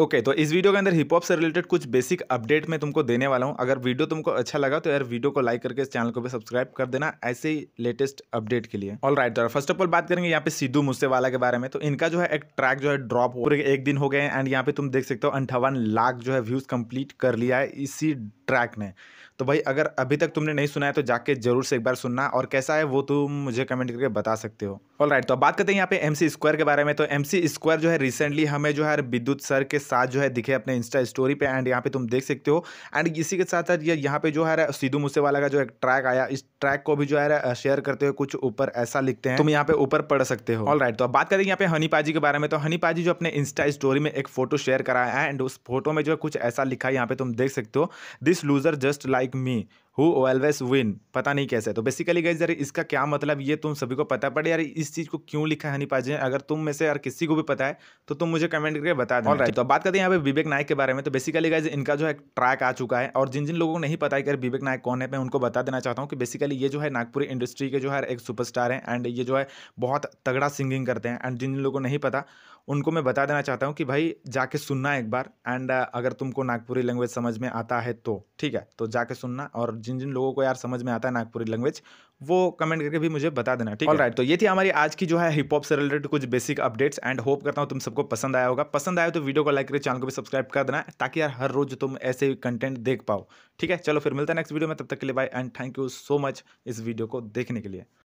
okay okay, तो इस video के अंदर हिप हॉप से रिलेटेड कुछ बेसिक अपडेट मैं तुमको देने वाला हूँ अगर वीडियो तुमको अच्छा लगा तो यार वीडियो को लाइक करके इस चैनल को भी सब्सक्राइब कर देना ऐसे ही लेटेस्ट अपडेट के लिए all right first of all बात करेंगे यहाँ पे सिद्धू मूसेवाला के बारे में तो इनका जो है एक ट्रैक जो है ड्रॉप हो एक दिन हो गए एंड यहाँ पे तुम देख सकते हो अंठावन लाख जो है व्यूज कंप्लीट कर लिया है इसी ट्रैक ने तो भाई अगर अभी तक तुमने नहीं सुना है तो जाके जरूर से एक बार सुनना और कैसा है वो तुम मुझे कमेंट करके बता सकते हो ऑल राइट तो बात करते हैं यहाँ पे एमसी स्क्वायर के बारे में तो एमसी स्क्वायर जो है रिसेंटली हमें जो है विद्युत सर के साथ जो है दिखे अपने इंस्टा स्टोरी पे एंड यहाँ पे तुम देख सकते हो एंड इसी के साथ साथ ये यहाँ पे जो है सिद्धू मूसेवाला का जो एक ट्रैक आया इस ट्रैक को भी जो है शेयर करते हुए कुछ ऊपर ऐसा लिखते हैं तुम यहाँ पे ऊपर पढ़ सकते हो ऑल राइट तो अब बात करें यहाँ पे हनी पाजी के बारे में तो हनी पाजी जो अपने इंस्टा स्टोरी में एक फोटो शेयर कराया है एंड उस फोटो में जो है कुछ ऐसा लिखा है यहाँ पे तुम देख सकते हो this loser just like me who always win पता नहीं कैसे तो बेसिकली गई यार इसका क्या मतलब ये तुम सभी को पता पड़े यार इस चीज़ को क्यों लिखा है हनीपाजे अगर तुम में से यार किसी को भी पता है तो तुम मुझे कमेंट करके बता दो राइट तो बात करते हैं यहाँ पे विवेक नायक के बारे में तो बेसिकली गाइज इनका जो है ट्रैक आ चुका है और जिन जिन लोगों को नहीं पता है कि विवेक नायक कौन है मैं उनको बता देना चाहता हूँ कि बेसिकली ये जो है नागपुरी इंडस्ट्री के जो है एक सुपरस्टार हैं एंड ये जो है बहुत तगड़ा सिंगिंग करते हैं एंड जिन जिन लोगों को नहीं पता उनको मैं बता देना चाहता हूँ कि भाई जाके सुनना एक बार एंड अगर तुमको नागपुरी लैंग्वेज समझ में आता है तो ठीक है तो जाके सुनना और जिन जिन लोगों को यार समझ में आता है नागपुरी लैंग्वेज वो कमेंट करके भी मुझे बता देना ठीक है राइट तो ये थी हमारी आज की जो है हिप हॉप से रिलेटेड कुछ बेसिक अपडेट्स एंड होप करता हूँ तुम सबको पसंद आया होगा पसंद आया तो वीडियो को लाइक करके चैनल को भी सब्सक्राइब कर देना ताकि यार हर रोज तुम ऐसे कंटेंट देख पाओ ठीक है चलो फिर मिलता है नेक्स्ट वीडियो में तब तक के लिए bye and thank you so much इस वीडियो को देखने के लिए